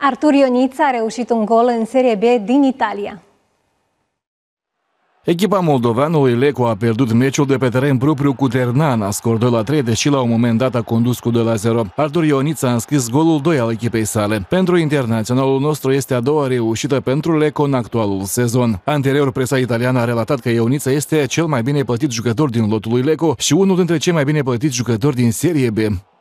Artur Ionita a reușit un gol în Serie B din Italia. Echipa moldoveanului Leco a pierdut meciul de pe teren propriu cu Ternana, scor 2 la 3, deși la un moment dat a condus cu 2 la 0. Artur Ioniță a înscris golul 2 al echipei sale. Pentru internaționalul nostru este a doua reușită pentru Leco în actualul sezon. Anterior, presa italiană a relatat că Ioniță este cel mai bine plătit jucător din lotul lui Leco și unul dintre cei mai bine plătiți jucători din Serie B.